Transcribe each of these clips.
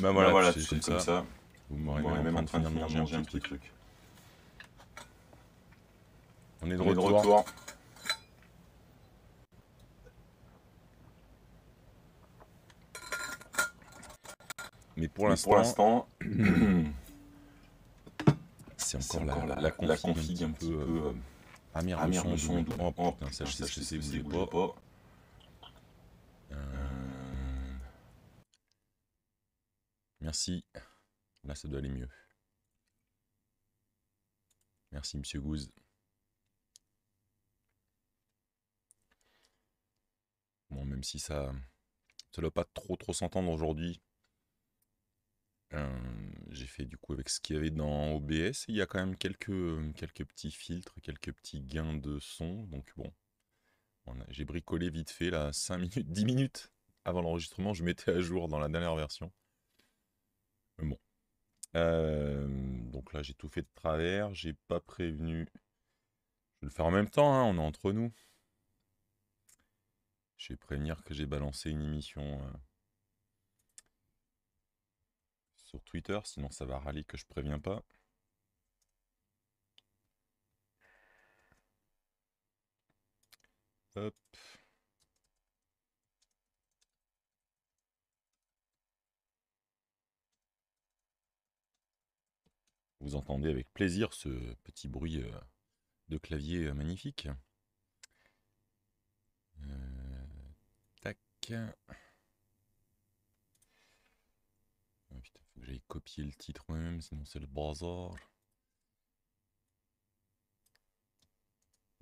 Bah voilà, voilà c'est comme ça. Vous m'aurez même, en train de finir manger un petit truc. On est de, retour. Mais pour l'instant, c'est encore, la, config, un, petit peu. ça, pas. Merci. Là, ça doit aller mieux. Merci, Monsieur Gouze. Bon, même si ça ne doit pas trop trop s'entendre aujourd'hui, euh, j'ai fait du coup avec ce qu'il y avait dans OBS. Il y a quand même quelques, quelques petits filtres, quelques petits gains de son. Donc bon, j'ai bricolé vite fait là 5 minutes, 10 minutes avant l'enregistrement. Je mettais à jour dans la dernière version. Bon. Euh, donc là, j'ai tout fait de travers. J'ai pas prévenu. Je vais le faire en même temps, hein, on est entre nous. Je vais prévenir que j'ai balancé une émission euh, sur Twitter, sinon ça va râler que je préviens pas. Hop. Vous entendez avec plaisir ce petit bruit euh, de clavier euh, magnifique. Euh, tac. J'ai ah, putain, le titre même, sinon c'est le bazar.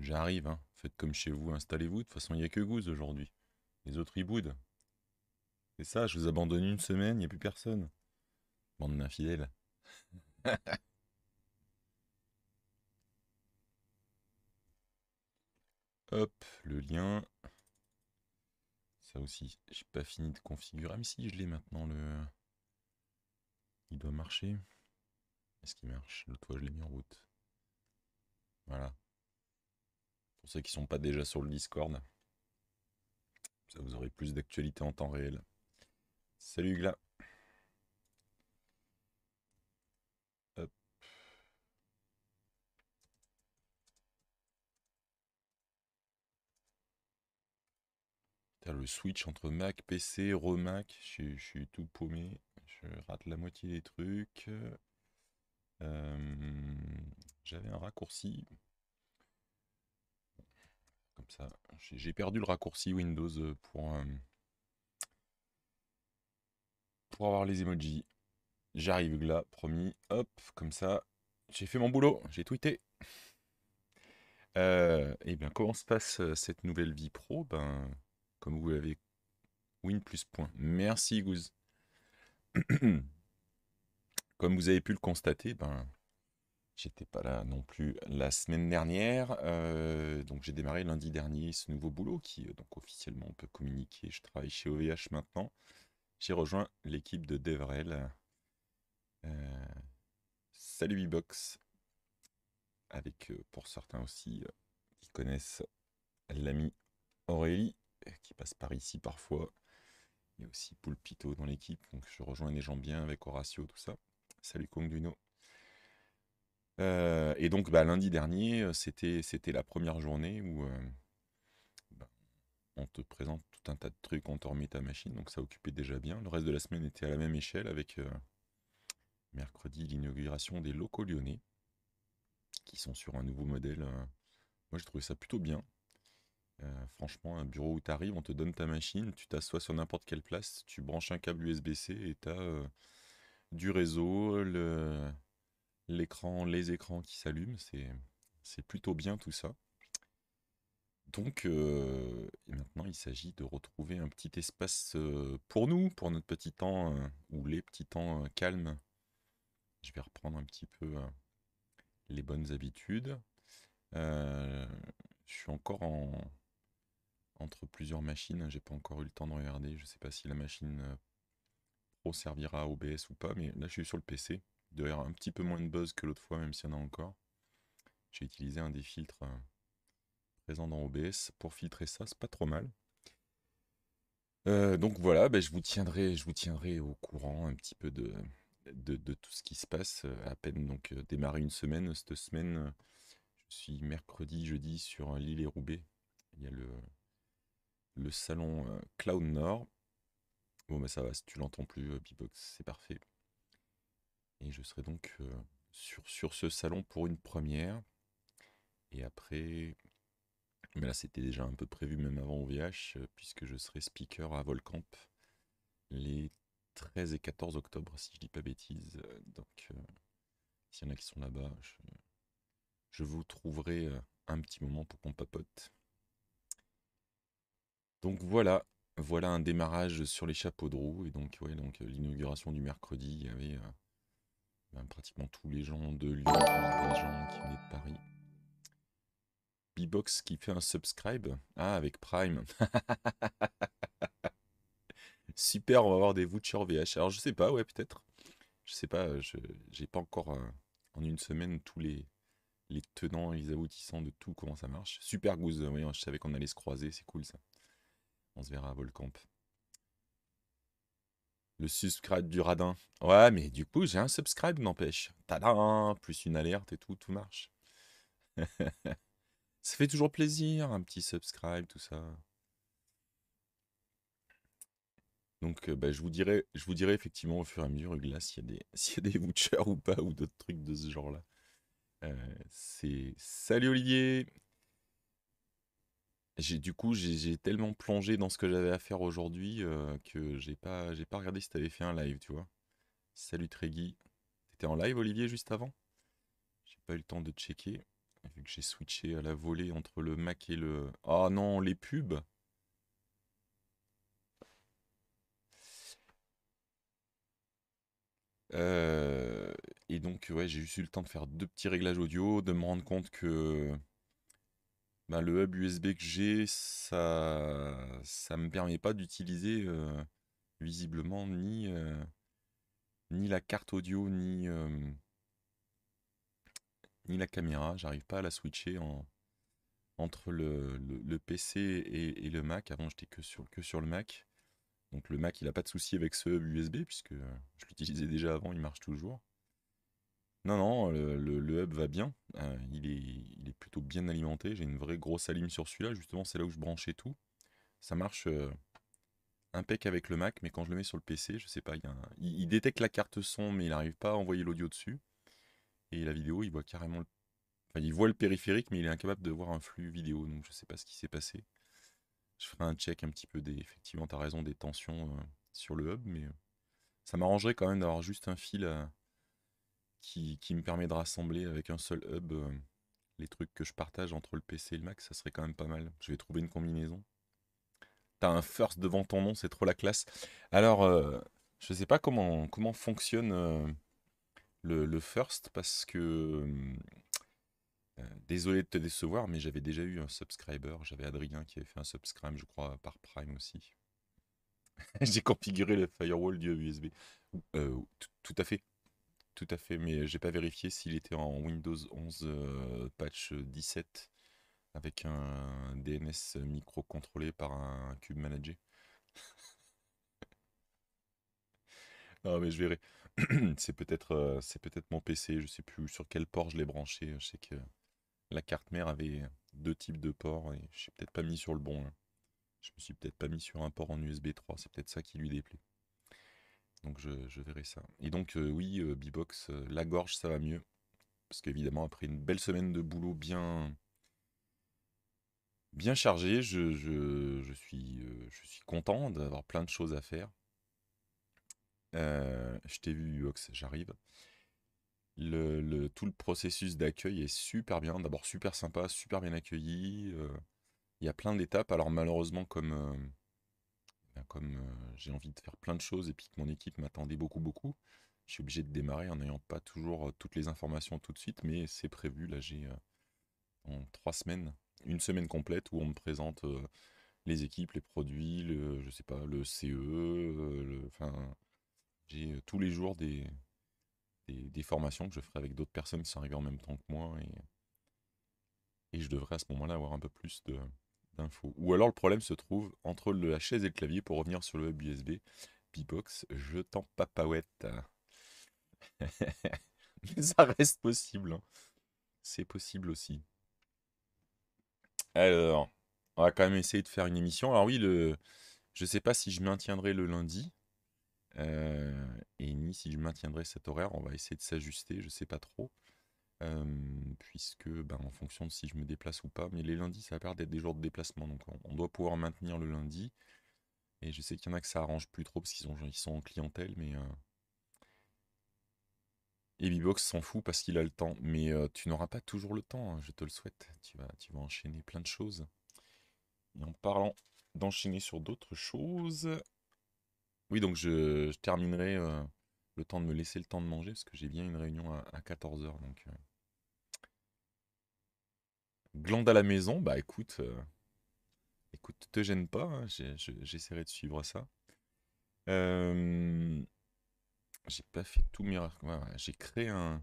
J'arrive, hein. faites comme chez vous, installez-vous. De toute façon, il n'y a que Goose aujourd'hui. Les autres, ils boudent. C'est ça, je vous abandonne une semaine, il n'y a plus personne. Bande d'infidèles. Hop, le lien. Ça aussi, j'ai pas fini de configurer. Ah mais si, je l'ai maintenant le... Il doit marcher. Est-ce qu'il marche Le fois, je l'ai mis en route. Voilà. Pour ceux qui sont pas déjà sur le Discord, ça vous aurez plus d'actualité en temps réel. Salut Gla le switch entre Mac, PC, Remac, je, suis tout paumé. Je rate la moitié des trucs. Euh, j'avais un raccourci. Comme ça. J'ai perdu le raccourci Windows euh, pour, euh, pour avoir les emojis. J'arrive là, promis. Hop, comme ça. J'ai fait mon boulot. J'ai tweeté. et eh bien, comment se passe cette nouvelle vie pro Ben comme vous l'avez. Win plus point. Merci, Goose. comme vous avez pu le constater, ben, j'étais pas là non plus la semaine dernière. Euh, donc j'ai démarré lundi dernier ce nouveau boulot qui, euh, donc officiellement, on peut communiquer. Je travaille chez OVH maintenant. J'ai rejoint l'équipe de Devrel. Euh, salut Bbox. Avec, pour certains aussi, qui connaissent l'ami Aurélie qui passe par ici parfois. Il y a aussi Pulpito dans l'équipe, donc je rejoins les gens bien avec Horacio, tout ça. Salut Kong euh, et donc bah, lundi dernier, euh, c'était la première journée où euh, bah, on te présente tout un tas de trucs, on te remet ta machine, donc ça occupait déjà bien. Le reste de la semaine était à la même échelle avec mercredi l'inauguration des locaux lyonnais qui sont sur un nouveau modèle. moi j'ai trouvé ça plutôt bien. Euh, franchement, un bureau où tu arrives, on te donne ta machine, tu t'assois sur n'importe quelle place, tu branches un câble USB-C et tu as euh, du réseau, l'écran, les écrans qui s'allument. C'est plutôt bien tout ça. Donc, euh, maintenant, il s'agit de retrouver un petit espace pour nous, pour notre petit temps, ou les petits temps calmes. Je vais reprendre un petit peu les bonnes habitudes. je suis encore en, entre plusieurs machines. Hein, j'ai pas encore eu le temps de regarder. Je sais pas si la machine euh, Pro servira à OBS ou pas, mais là je suis sur le PC. Il un petit peu moins de buzz que l'autre fois, même s'il y en a encore. J'ai utilisé un des filtres euh, présents dans OBS pour filtrer ça, c'est pas trop mal. Euh, donc voilà, ben, je, vous tiendrai, je vous tiendrai au courant un petit peu de, tout ce qui se passe. À peine donc démarré une semaine. Cette semaine, je suis mercredi, jeudi sur l'île et Roubaix. Il y a le, le salon euh, Cloud Nord. Bon, mais ça va, si tu l'entends plus, euh, B-Box, c'est parfait. Et je serai donc euh, sur, sur ce salon pour une première. Et après, mais là c'était déjà un peu prévu même avant OVH, puisque je serai speaker à Volcamp les 13 et 14 octobre, si je dis pas bêtises. Donc, s'il y en a qui sont là-bas, je vous trouverai un petit moment pour qu'on papote. Donc voilà, voilà un démarrage sur les chapeaux de roue. Et donc, ouais, donc euh, l'inauguration du mercredi, il y avait euh, ben, pratiquement tous les gens de Lyon, les gens qui venaient de Paris. b qui fait un subscribe. Ah, avec Prime. Super, on va avoir des vouchers VH. Alors, je sais pas, ouais, peut-être. Je sais pas, je j'ai pas encore euh, en une semaine tous les, les tenants et les aboutissants de tout, comment ça marche. Super Goose, oui, je savais qu'on allait se croiser, c'est cool ça. On se verra à Volcamp. Le subscribe du radin. Ouais, mais du coup, j'ai un subscribe, n'empêche. Tadam Plus une alerte et tout, tout marche. ça fait toujours plaisir, un petit subscribe, tout ça. Donc, euh, bah, je, vous dirai, je vous dirai effectivement au fur et à mesure, Uglas, s'il y, a des, y a des vouchers ou pas, ou d'autres trucs de ce genre-là. Euh, c'est... Salut Olivier du coup j'ai tellement plongé dans ce que j'avais à faire aujourd'hui, euh, que j'ai pas j'ai pas regardé si tu avais fait un live, tu vois? Salut Tregui. Tu étais en live Olivier juste avant? J'ai pas eu le temps de checker, vu que j'ai switché à la volée entre le Mac et le ah non, les pubs! Euh, et donc ouais, j'ai juste eu le temps de faire deux petits réglages audio, de me rendre compte que ben, le hub USB que j'ai, ça ne me permet pas d'utiliser visiblement ni, ni la carte audio, ni, ni la caméra. J'arrive pas à la switcher entre le, PC et, le Mac. Avant, j'étais que sur, que sur le Mac. Donc le Mac, il n'a pas de souci avec ce hub USB, puisque je l'utilisais déjà avant, il marche toujours. Non, non, le, hub va bien. Euh, il, est, plutôt bien alimenté. J'ai une vraie grosse allume sur celui-là. Justement, c'est là où je branchais tout. Ça marche un euh, impec avec le Mac, mais quand je le mets sur le PC, je sais pas. Il, détecte la carte son, mais il n'arrive pas à envoyer l'audio dessus. Et la vidéo, il voit carrément le... Enfin, il voit le périphérique, mais il est incapable de voir un flux vidéo. Donc, je sais pas ce qui s'est passé. Je ferai un check un petit peu des. Effectivement, tu as raison, des tensions euh, sur le hub, mais ça m'arrangerait quand même d'avoir juste un fil. à qui, me permet de rassembler avec un seul hub euh, les trucs que je partage entre le PC et le Mac, ça serait quand même pas mal. Je vais trouver une combinaison. T'as un first devant ton nom, c'est trop la classe. Alors, euh, je sais pas comment, comment fonctionne euh, le, le, first parce que. Hum, désolé de te décevoir, mais j'avais déjà eu un subscriber. J'avais Adrien qui avait fait un subscribe, je crois, par Prime aussi. J'ai configuré le firewall du USB. tout à fait. Tout à fait, mais j'ai pas vérifié s'il était en Windows 11 euh, patch 17 euh, avec un DNS micro contrôlé par un cube manager. non, mais je verrai. C'est peut-être euh, peut mon PC, je sais plus sur quel port je l'ai branché. Je sais que la carte mère avait deux types de ports et je suis peut-être pas mis sur le bon. Hein. Je me suis peut-être pas mis sur un port en USB 3, c'est peut-être ça qui lui déplaît. Donc je, verrai ça. Et donc euh, oui, euh, euh, la gorge, ça va mieux. Parce qu'évidemment, après une belle semaine de boulot bien, bien je, je, suis, euh, je suis content d'avoir plein de choses à faire. je t'ai vu, Uox, j'arrive. Le, le, tout le processus d'accueil est super bien. D'abord, super sympa, super bien accueilli. Il y a plein d'étapes. Alors malheureusement, comme bah, comme euh, j'ai envie de faire plein de choses et puis que mon équipe m'attendait beaucoup, beaucoup, je suis obligé de démarrer en n'ayant pas toujours euh, toutes les informations tout de suite, mais c'est prévu. Là, j'ai euh, en trois semaines, une semaine complète où on me présente les équipes, les produits, le, je sais pas, le CE, enfin, j'ai tous les jours des, des, formations que je ferai avec d'autres personnes qui sont arrivées en même temps que moi et je devrais à ce moment-là avoir un peu plus de, ou alors le problème se trouve entre la chaise et le clavier pour revenir sur le web USB. Pibox, je t'en papouette. Mais ça reste possible. Hein. C'est possible aussi. Alors, on va quand même essayer de faire une émission. Alors oui, le... je ne sais pas si je maintiendrai le lundi. Euh, et ni si je maintiendrai cet horaire. On va essayer de s'ajuster, je ne sais pas trop puisque ben, en fonction de si je me déplace ou pas, mais les lundis ça va perdre des jours de déplacement, donc on, doit pouvoir maintenir le lundi. Et je sais qu'il y en a que ça arrange plus trop parce qu'ils sont en clientèle, mais euh et Bibox s'en fout parce qu'il a le temps. Mais euh, tu n'auras pas toujours le temps, hein, je te le souhaite. Tu vas, tu vas enchaîner plein de choses. Et en parlant d'enchaîner sur d'autres choses. Oui, donc je, terminerai euh, le temps de me laisser le temps de manger parce que j'ai bien une réunion à, 14h. Donc. Glande à la maison, bah écoute, euh, écoute, te gêne pas, hein, j'essaierai de suivre ça. j'ai pas fait tout miracle. j'ai créé un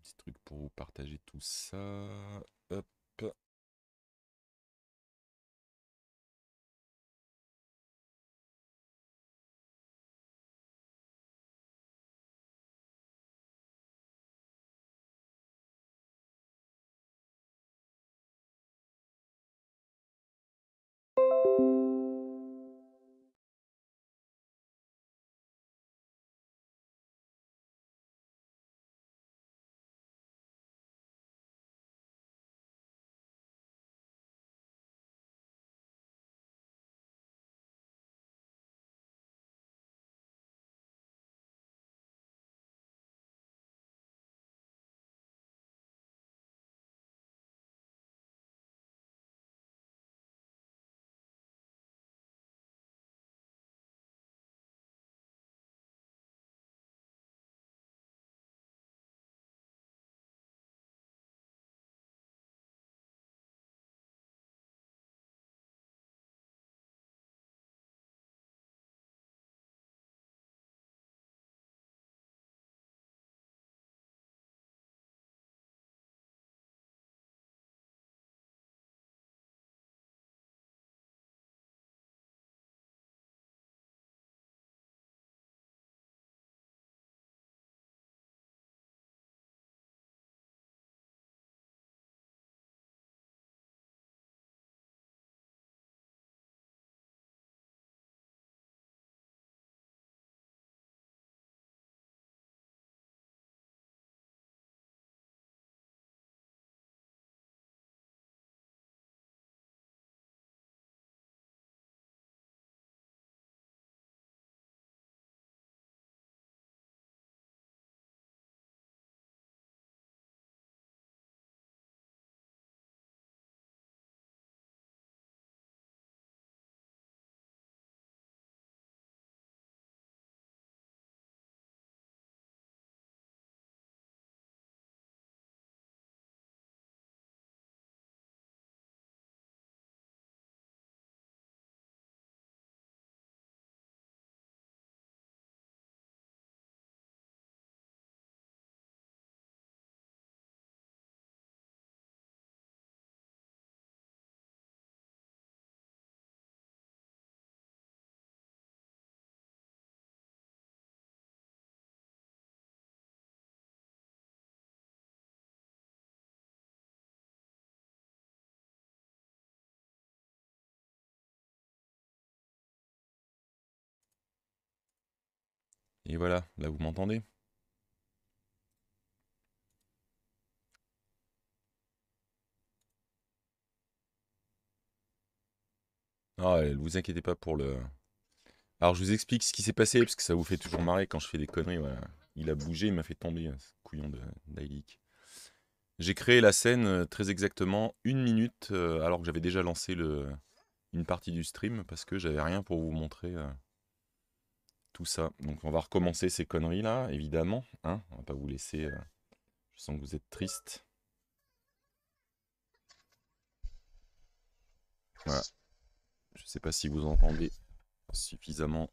petit truc pour vous partager tout ça. Et voilà, là vous m'entendez. Ah, ne vous inquiétez pas pour le... Alors je vous explique ce qui s'est passé, parce que ça vous fait toujours marrer quand je fais des conneries, voilà. Il a bougé, il m'a fait tomber, hein, ce couillon d'Ailik. J'ai créé la scène euh, très exactement une minute, euh, alors que j'avais déjà lancé une partie du stream, parce que j'avais rien pour vous montrer... Euh tout ça. Donc on va recommencer ces conneries là, évidemment. Hein on va pas vous laisser. Euh, je sens que vous êtes triste. Voilà. Je sais pas si vous entendez suffisamment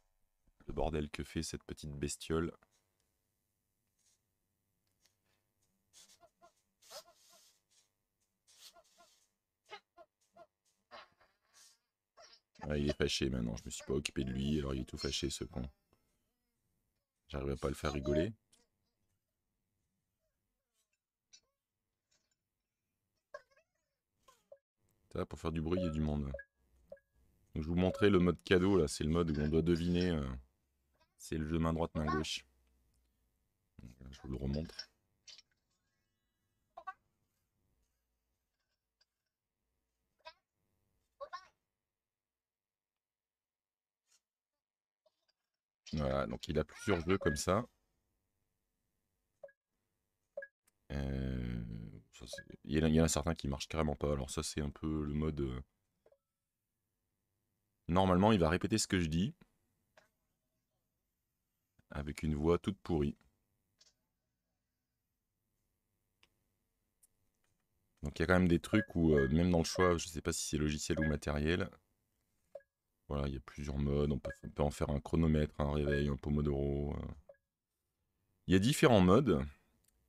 le bordel que fait cette petite bestiole. il est fâché maintenant, je me suis pas occupé de lui, alors il est tout fâché ce con. J'arrive pas à le faire rigoler. Ça, pour faire du bruit, il y a du monde. je vous montrais le mode cadeau, là. C'est le mode où on doit deviner. Euh, c'est le jeu main droite, main gauche. je vous le remontre. Voilà, donc il a plusieurs jeux comme ça. Euh, il, y a, en a certains qui marchent carrément pas. Alors ça c'est un peu le mode... Euh, normalement il va répéter ce que je dis. Avec une voix toute pourrie. Donc il y a quand même des trucs où, euh, même dans le choix, je ne sais pas si c'est logiciel ou matériel, voilà, il y a plusieurs modes. On peut, en faire un chronomètre, un réveil, un pomodoro. Il y a différents modes.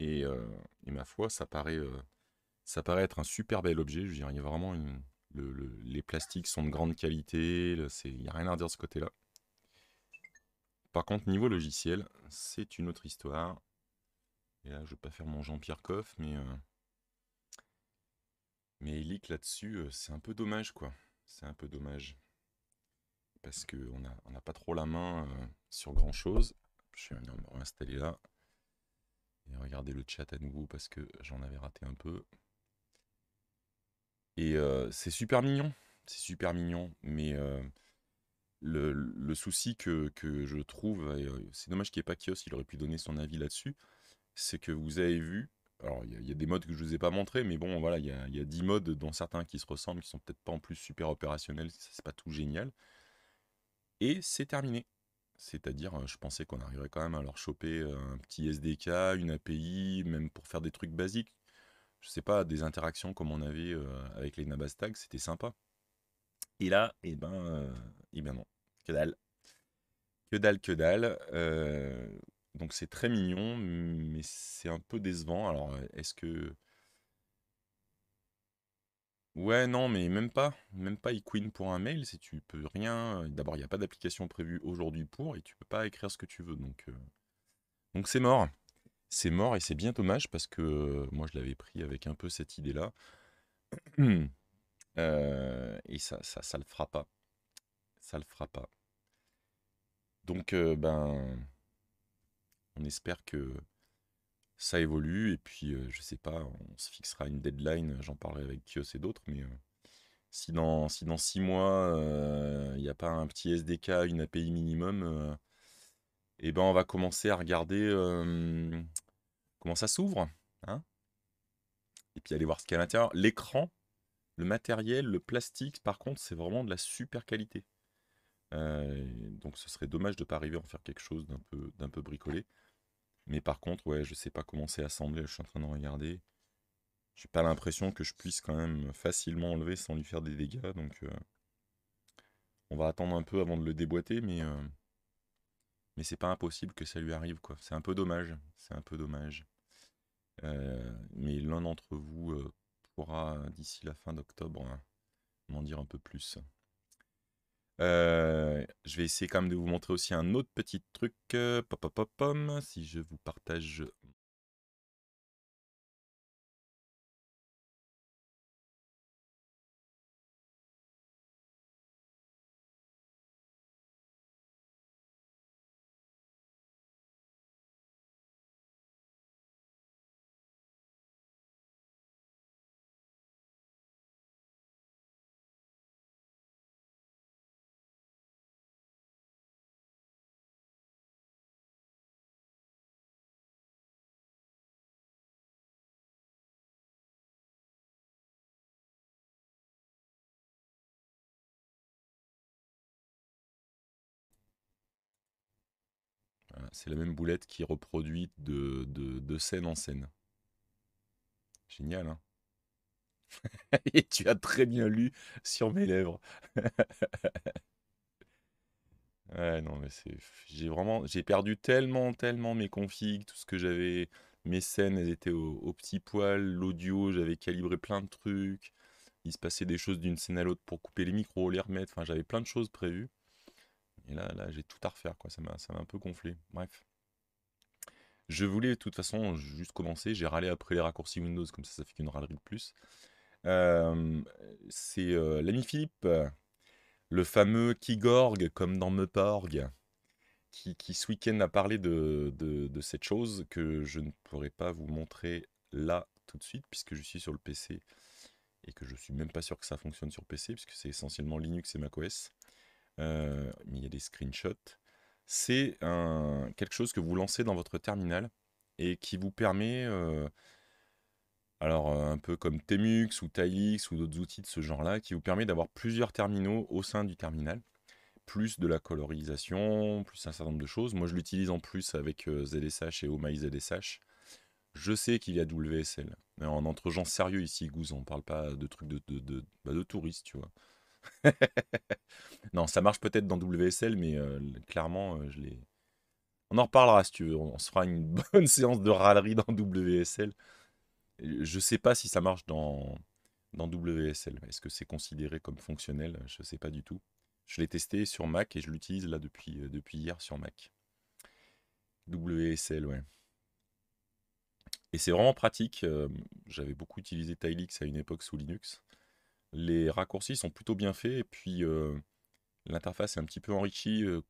Et, euh, ma foi, ça paraît, euh, ça paraît être un super bel objet. Je veux dire, vraiment les plastiques sont de grande qualité. il n'y a rien à dire de ce côté-là. Par contre, niveau logiciel, c'est une autre histoire. Et là, je ne vais pas faire mon Jean-Pierre Coff, mais. Euh, mais là-dessus, c'est un peu dommage, quoi. C'est un peu dommage parce qu'on n'a pas trop la main euh, sur grand chose. Je vais me réinstaller là et regarder le chat à nouveau parce que j'en avais raté un peu. Et euh, c'est super mignon, c'est super mignon, mais euh, le, souci que, je trouve, c'est dommage qu'il n'y ait pas Kios, il aurait pu donner son avis là-dessus, c'est que vous avez vu, alors il y, a des modes que je ne vous ai pas montrés, mais bon voilà, il y a, 10 modes dont certains qui se ressemblent, qui sont peut-être pas en plus super opérationnels, c'est pas tout génial. Et c'est terminé. C'est-à-dire, je pensais qu'on arriverait quand même à leur choper un petit SDK, une API, même pour faire des trucs basiques. Je ne sais pas, des interactions comme on avait avec les Nabastags, c'était sympa. Et là, eh ben, et eh ben non, que dalle. Que dalle, que dalle. donc c'est très mignon, mais c'est un peu décevant. Alors, est-ce que Ouais, non, mais même pas. Même pas queen pour un mail, si tu peux rien. D'abord, il n'y a pas d'application prévue aujourd'hui pour et tu peux pas écrire ce que tu veux. Donc, euh, donc c'est mort. C'est mort et c'est bien dommage parce que moi, je l'avais pris avec un peu cette idée-là. Euh, et ça, ça, le fera pas. Ça le fera pas. Donc, euh, ben, on espère que ça évolue. Et puis, je je sais pas, on se fixera une deadline. J'en parlerai avec Kios et d'autres. Mais si, dans, six mois, il n'y a pas un petit SDK, une API minimum, eh ben, on va commencer à regarder comment ça s'ouvre. Hein. et puis, aller voir ce qu'il y a à l'intérieur. L'écran, le matériel, le plastique, par contre, c'est vraiment de la super qualité. donc, ce serait dommage de ne pas arriver à en faire quelque chose d'un peu, d'un peu bricolé. Mais par contre, ouais, je sais pas comment c'est assemblé, je suis en train de regarder. J'ai pas l'impression que je puisse quand même facilement enlever sans lui faire des dégâts, donc euh, on va attendre un peu avant de le déboîter, mais, euh, mais c'est pas impossible que ça lui arrive, quoi. C'est un peu dommage, c'est un peu dommage. Euh, mais l'un d'entre vous pourra, d'ici la fin d'octobre, m'en dire un peu plus. Euh, je vais essayer quand même de vous montrer aussi un autre petit truc. Euh, pop, pop, Si je vous partage c'est la même boulette qui est reproduite de, scène en scène. Génial, hein Et tu as très bien lu sur mes lèvres. ouais, non, mais c'est. J'ai vraiment. J'ai perdu tellement, tellement mes configs, tout ce que j'avais. Mes scènes, elles étaient au, au petit poil. L'audio, j'avais calibré plein de trucs. Il se passait des choses d'une scène à l'autre pour couper les micros, les remettre. Enfin, j'avais plein de choses prévues. Et là, là j'ai tout à refaire, quoi. Ça m'a un peu gonflé. Bref. Je voulais de toute façon juste commencer. J'ai râlé après les raccourcis Windows, comme ça, ça fait qu'une râlerie de plus. C'est euh, l'ami Philippe, le fameux Kigorg, comme dans Meporg, qui, qui ce week-end a parlé de, cette chose que je ne pourrais pas vous montrer là tout de suite, puisque je suis sur le PC et que je suis même pas sûr que ça fonctionne sur PC, puisque c'est essentiellement Linux et macOS. Euh, il y a des screenshots, c'est quelque chose que vous lancez dans votre terminal et qui vous permet, euh, alors euh, un peu comme Temux ou TileX ou d'autres outils de ce genre-là, qui vous permet d'avoir plusieurs terminaux au sein du terminal, plus de la colorisation, plus un certain nombre de choses. Moi, je l'utilise en plus avec ZSH et ZSH. Oh je sais qu'il y a WSL. Mais en entre gens sérieux ici, Gouz, on parle pas de trucs de, de bah, touristes, tu vois. non, ça marche peut-être dans WSL, mais euh, clairement, euh, je On en reparlera si tu veux. On, se fera une bonne séance de râlerie dans WSL. Je ne sais pas si ça marche dans, dans WSL. Est-ce que c'est considéré comme fonctionnel Je ne sais pas du tout. Je l'ai testé sur Mac et je l'utilise là depuis, euh, depuis hier sur Mac. WSL, ouais. Et c'est vraiment pratique. J'avais beaucoup utilisé TileX à une époque sous Linux les raccourcis sont plutôt bien faits et puis euh, l'interface est un petit peu enrichie. Euh,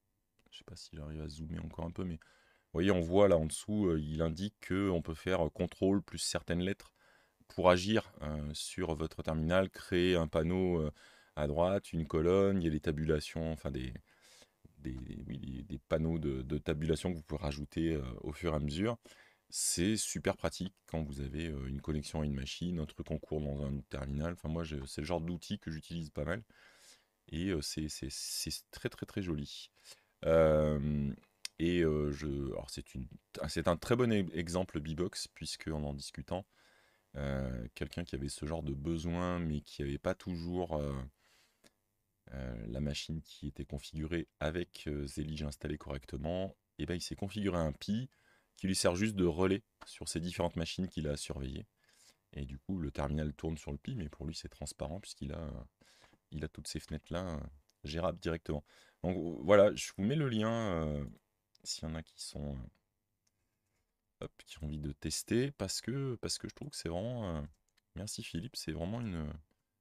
je ne sais pas si j'arrive à zoomer encore un peu, mais vous voyez, on voit là en dessous, euh, il indique qu'on peut faire contrôle plus certaines lettres pour agir sur votre terminal, créer un panneau à droite, une colonne, il y a des tabulations, enfin des, panneaux de, de, tabulation que vous pouvez rajouter au fur et à mesure c'est super pratique quand vous avez une connexion à une machine, un truc en cours dans un terminal. Enfin, moi, c'est le genre d'outil que j'utilise pas mal. Et c'est très, très, très joli. et je, c'est un très bon e, exemple b puisque en en discutant, quelqu'un qui avait ce genre de besoin, mais qui n'avait pas toujours la machine qui était configurée avec Zelig installée correctement, et eh ben il s'est configuré un Pi qui lui sert juste de relais sur ces différentes machines qu'il a surveillées. Et du coup, le terminal tourne sur le Pi, mais pour lui, c'est transparent puisqu'il a, il a toutes ces fenêtres-là euh, gérables directement. Donc euh, voilà, je vous mets le lien euh, s'il y en a qui sont qui ont envie de tester parce que, parce que je trouve que c'est vraiment. merci Philippe, c'est vraiment une,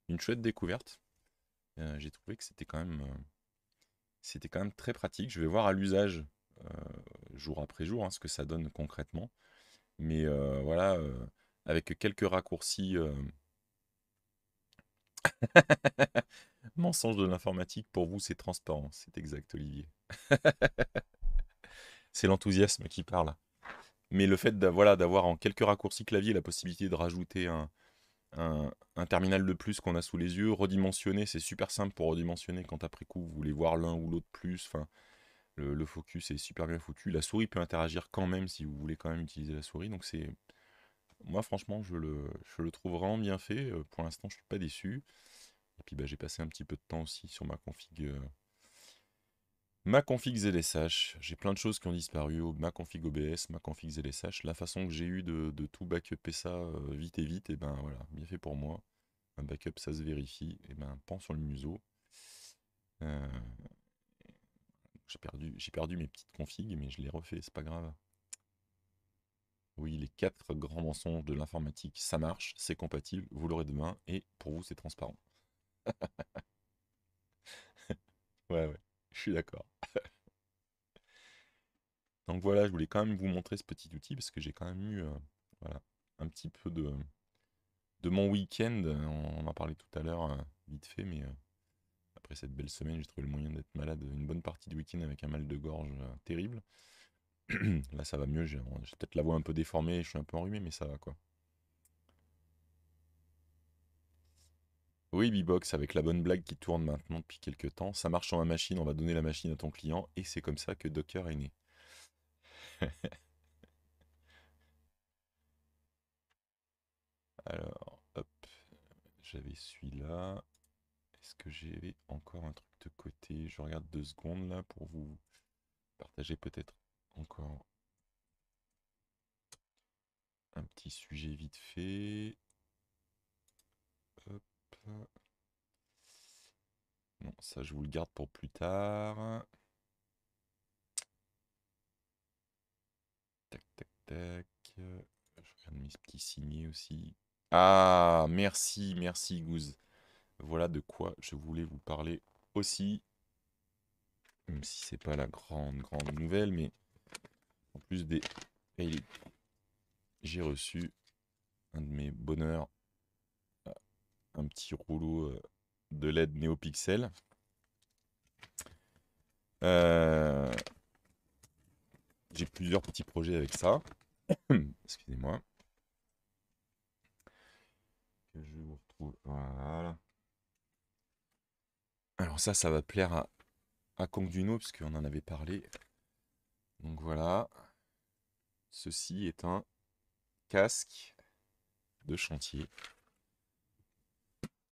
une chouette découverte. J'ai trouvé que c'était quand même c'était quand même très pratique. Je vais voir à l'usage euh, jour après jour, hein, ce que ça donne concrètement. Mais euh, voilà, euh, avec quelques raccourcis. Mensonge de l'informatique, pour vous, c'est transparent. C'est exact, Olivier. c'est l'enthousiasme qui parle. Mais le fait d'avoir voilà, en quelques raccourcis clavier la possibilité de rajouter un, un terminal de plus qu'on a sous les yeux, redimensionner, c'est super simple pour redimensionner quand après coup vous voulez voir l'un ou l'autre plus. Enfin, le, focus est super bien foutu. La souris peut interagir quand même si vous voulez quand même utiliser la souris. Donc c'est. Moi franchement je le, le trouve vraiment bien fait. Euh, pour l'instant je suis pas déçu. Et puis bah, j'ai passé un petit peu de temps aussi sur ma config. Euh, ma config ZSH, j'ai plein de choses qui ont disparu, ma config OBS, ma config ZSH, la façon que j'ai eu de, tout backuper ça euh, vite et vite, et ben voilà, bien fait pour moi. Un backup ça se vérifie, et ben pan sur le museau. J'ai perdu, perdu mes petites configs, mais je les refais, c'est pas grave. Oui, les quatre grands mensonges de l'informatique, ça marche, c'est compatible, vous l'aurez demain, et pour vous, c'est transparent. ouais, ouais, je suis d'accord. Donc voilà, je voulais quand même vous montrer ce petit outil parce que j'ai quand même eu euh, voilà, un petit peu de, de mon week-end. Euh, on en a parlé tout à l'heure, euh, vite fait, mais cette belle semaine, j'ai trouvé le moyen d'être malade une bonne partie du week-end avec un mal de gorge euh, terrible. Là, ça va mieux. J'ai peut-être la voix un peu déformée, je suis un peu enrhumé, mais ça va quoi. Oui, b-box avec la bonne blague qui tourne maintenant depuis quelques temps. Ça marche sur ma machine, on va donner la machine à ton client, et c'est comme ça que Docker est né. Alors, hop, j'avais celui-là. Est-ce que j'ai encore un truc de côté Je regarde deux secondes là pour vous partager peut-être encore un petit sujet vite fait. Hop. Non, ça je vous le garde pour plus tard. Tac, tac, tac. Je regarde mes petits signés aussi. Ah, merci, merci Goose voilà de quoi je voulais vous parler aussi. Même si c'est pas la grande, grande nouvelle, mais en plus des j'ai reçu un de mes bonheurs, euh, un petit rouleau euh, de LED NeoPixel. Euh, j'ai plusieurs petits projets avec ça. Excusez-moi. Que je vous retrouve. Voilà. Alors ça, ça va plaire à, à duno puisqu'on en avait parlé. Donc voilà. Ceci est un casque de chantier.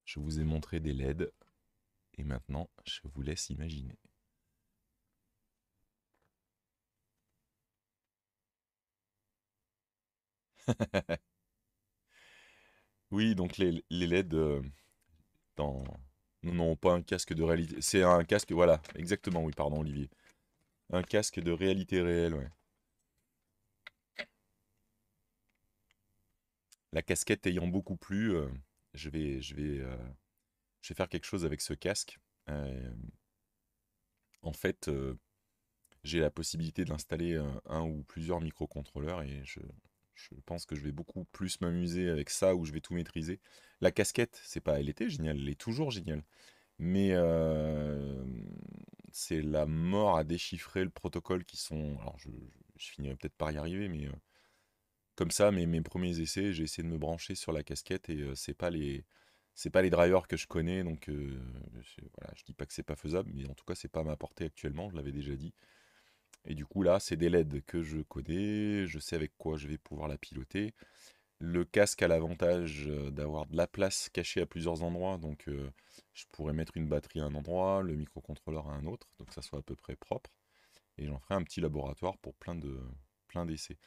Je vous ai montré des LED. Et maintenant, je vous laisse imaginer. oui, donc les, les LED euh, dans non, non, pas un casque de réalité. C'est un casque, voilà, exactement, oui, pardon, Olivier. Un casque de réalité réelle, ouais. La casquette ayant beaucoup plu, euh, je vais, je vais, euh, je vais faire quelque chose avec ce casque. Euh, en fait, j'ai la possibilité d'installer un ou plusieurs microcontrôleurs et je, je pense que je vais beaucoup plus m'amuser avec ça où je vais tout maîtriser. La casquette, c'est pas, elle était géniale, elle est toujours géniale. Mais euh, c'est la mort à déchiffrer le protocole qui sont. Alors je, finirai peut-être par y arriver, mais euh, comme ça, mes, mes premiers essais, j'ai essayé de me brancher sur la casquette et ce euh, c'est pas les. C'est pas les drivers que je connais, donc voilà, je dis pas que c'est pas faisable, mais en tout cas c'est pas à ma portée actuellement, je l'avais déjà dit. Et du coup, là, c'est des LED que je connais, je sais avec quoi je vais pouvoir la piloter. Le casque a l'avantage d'avoir de la place cachée à plusieurs endroits, donc je pourrais mettre une batterie à un endroit, le microcontrôleur à un autre, donc ça soit à peu près propre. Et j'en ferai un petit laboratoire pour plein de plein d'essais.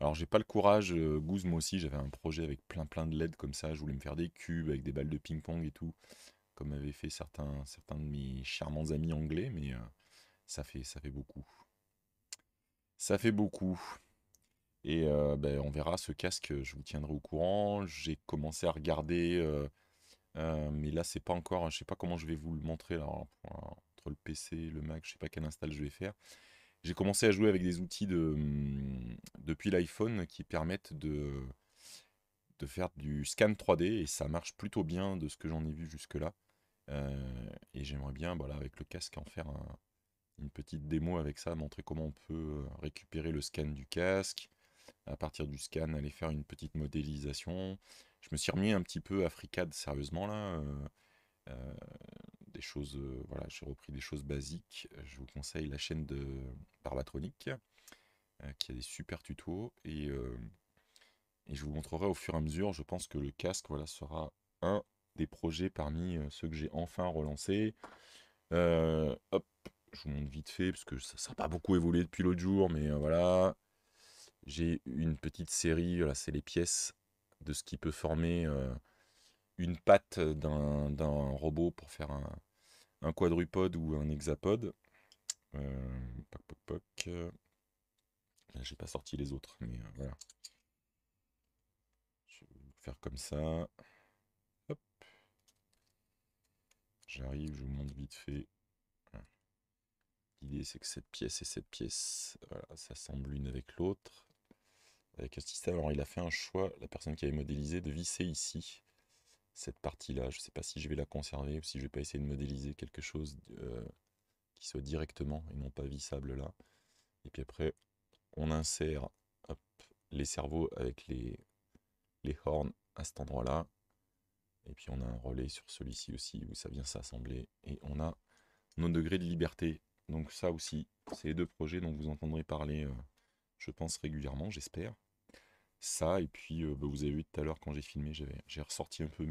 Alors j'ai pas le courage, Goose moi aussi, j'avais un projet avec plein plein de LED comme ça, je voulais me faire des cubes avec des balles de ping-pong et tout, comme avaient fait certains, certains de mes charmants amis anglais, mais ça, fait, ça fait beaucoup. Ça fait beaucoup. Et euh, ben, on verra ce casque, je vous tiendrai au courant. J'ai commencé à regarder, euh, euh, mais là c'est pas encore, je sais pas comment je vais vous le montrer entre le PC, le Mac, je sais pas quel install je vais faire. J'ai commencé à jouer avec des outils de, hmm, depuis l'iPhone qui permettent de, de faire du scan 3D et ça marche plutôt bien de ce que j'en ai vu jusque là. et j'aimerais bien, voilà, bah avec le casque, en faire un, petite démo avec ça, montrer comment on peut euh, récupérer le scan du casque, à partir du scan, aller faire une petite modélisation. Je me suis remis un petit peu à fricade sérieusement là. Euh, euh, des choses, voilà, j'ai repris des choses basiques. Je vous conseille la chaîne de Barbatronic, qui a des super tutos. Et, et, je vous montrerai au fur et à mesure. Je pense que le casque voilà, sera un des projets parmi ceux que j'ai enfin relancé. hop, je vous montre vite fait, parce que ça n'a pas beaucoup évolué depuis l'autre jour, mais euh, voilà. J'ai une petite série, là, c'est les pièces de ce qui peut former euh, une patte d'un robot pour faire un, quadrupode ou un hexapode. Euh, poc, poc, J'ai pas sorti les autres, mais euh, voilà. Je vais faire comme ça. Hop. J'arrive, je vous montre vite fait. L'idée, c'est que cette pièce et cette pièce voilà, s'assemblent l'une avec l'autre. Avec un système, alors il a fait un choix, la personne qui avait modélisé, de visser ici cette partie-là. Je ne sais pas si je vais la conserver ou si je ne vais pas essayer de modéliser quelque chose euh, qui soit directement et non pas vissable là. Et puis après, on insère les cerveaux avec les, les horns à cet endroit-là. Et puis on a un relais sur celui-ci aussi où ça vient s'assembler. Et on a nos degrés de liberté donc ça aussi, c'est les deux projets dont vous entendrez parler, euh, je pense, régulièrement, j'espère. Ça, et puis euh, bah, vous avez vu tout à l'heure quand j'ai filmé, j'ai ressorti un peu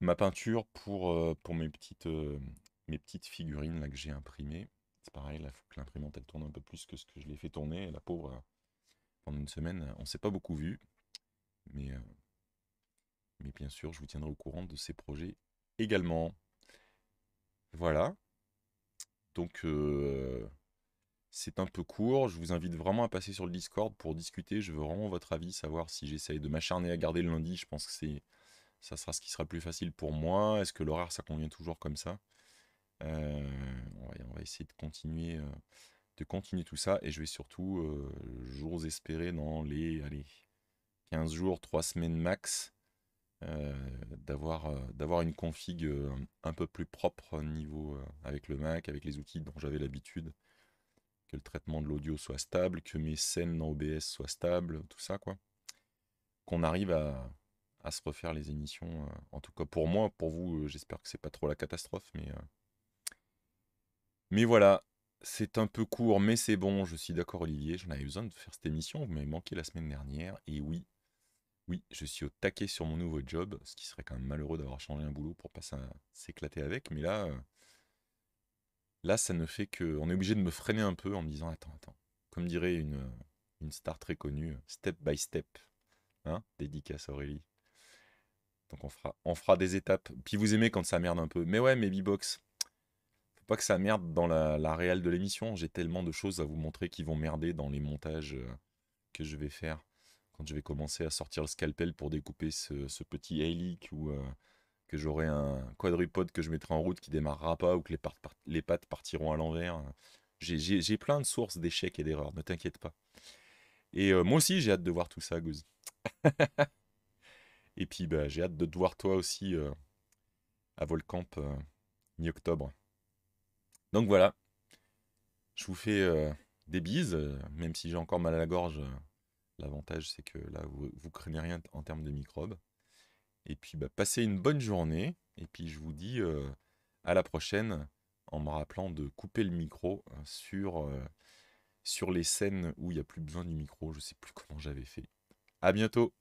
ma peinture pour, euh, pour mes, petites, mes petites figurines là, que j'ai imprimées. C'est pareil, là, faut que l'imprimante elle tourne un peu plus que ce que je l'ai fait tourner. La pauvre, pendant une semaine, on ne s'est pas beaucoup vu. Mais, mais bien sûr, je vous tiendrai au courant de ces projets également. Voilà, donc, euh, c'est un peu court. Je vous invite vraiment à passer sur le Discord pour discuter. Je veux vraiment votre avis, savoir si j'essaye de m'acharner à garder le lundi. Je pense que c'est ça sera ce qui sera plus facile pour moi. Est-ce que l'horaire, ça convient toujours comme ça euh, on, va, essayer de continuer, euh, de continuer tout ça. Et je vais surtout, euh, espérer, dans les allez, 15 jours, 3 semaines max, euh, euh, d'avoir une config euh, un peu plus propre niveau avec le Mac, avec les outils dont j'avais l'habitude, que le traitement de l'audio soit stable, que mes scènes dans OBS soient stables, tout ça quoi. Qu'on arrive à, à, se refaire les émissions, en tout cas pour moi, pour vous, j'espère que c'est pas trop la catastrophe, mais mais voilà, c'est un peu court, mais c'est bon, je suis d'accord Olivier, j'en avais besoin de faire cette émission, vous m'avez manqué la semaine dernière, et oui, oui, je suis au taquet sur mon nouveau job, ce qui serait quand même malheureux d'avoir changé un boulot pour pas s'éclater avec, mais là, euh, là, ça ne fait que. On est obligé de me freiner un peu en me disant Attends, attends. Comme dirait une, euh, une star très connue, euh, step by step. Hein Dédicace Aurélie. Donc on fera, on fera des étapes. Puis vous aimez quand ça merde un peu. Mais ouais, mais B-Box, faut pas que ça merde dans la, la réelle de l'émission. J'ai tellement de choses à vous montrer qui vont merder dans les montages que je vais faire quand je vais commencer à sortir le scalpel pour découper ce, petit helic ou euh, que j'aurai un quadrupode que je mettrai en route qui démarrera pas ou que les, pattes partiront à l'envers. Euh, j'ai plein de sources d'échecs et d'erreurs, ne t'inquiète pas. Et euh, moi aussi, j'ai hâte de voir tout ça, Goose. et puis, bah, j'ai hâte de te voir toi aussi à Volcamp mi-octobre. Donc voilà, je vous fais des bises, même si j'ai encore mal à la gorge L'avantage, c'est que là, vous, craignez rien en termes de microbes. Et puis, bah, passez une bonne journée. Et puis, je vous dis euh, à la prochaine en me rappelant de couper le micro euh, sur, euh, sur les scènes où il n'y a plus besoin du micro. Je ne sais plus comment j'avais fait. À bientôt!